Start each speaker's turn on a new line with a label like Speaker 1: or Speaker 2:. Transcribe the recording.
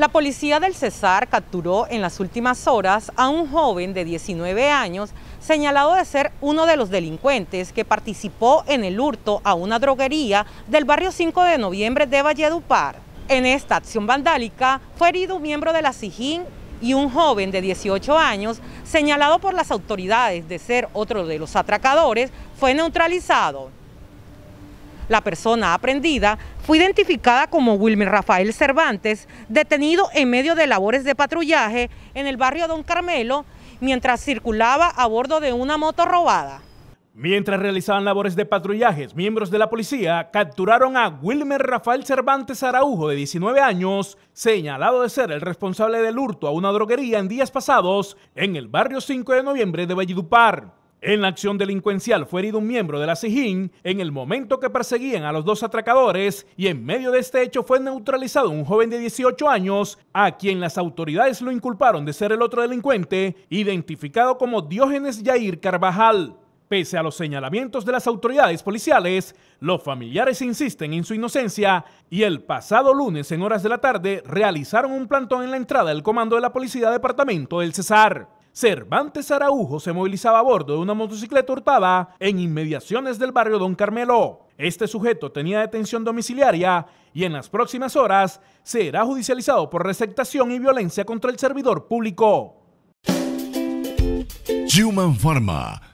Speaker 1: La policía del Cesar capturó en las últimas horas a un joven de 19 años señalado de ser uno de los delincuentes que participó en el hurto a una droguería del barrio 5 de noviembre de Valledupar. En esta acción vandálica fue herido un miembro de la SIJIN y un joven de 18 años señalado por las autoridades de ser otro de los atracadores fue neutralizado. La persona aprendida fue identificada como Wilmer Rafael Cervantes, detenido en medio de labores de patrullaje en el barrio Don Carmelo mientras circulaba a bordo de una moto robada.
Speaker 2: Mientras realizaban labores de patrullajes, miembros de la policía capturaron a Wilmer Rafael Cervantes Araujo, de 19 años, señalado de ser el responsable del hurto a una droguería en días pasados en el barrio 5 de noviembre de Valledupar. En la acción delincuencial fue herido un miembro de la SIJIN en el momento que perseguían a los dos atracadores y en medio de este hecho fue neutralizado un joven de 18 años a quien las autoridades lo inculparon de ser el otro delincuente, identificado como Diógenes Yair Carvajal. Pese a los señalamientos de las autoridades policiales, los familiares insisten en su inocencia y el pasado lunes en horas de la tarde realizaron un plantón en la entrada del comando de la Policía Departamento del Cesar. Cervantes Araujo se movilizaba a bordo de una motocicleta hurtada en inmediaciones del barrio Don Carmelo. Este sujeto tenía detención domiciliaria y en las próximas horas será judicializado por receptación y violencia contra el servidor público.
Speaker 3: Human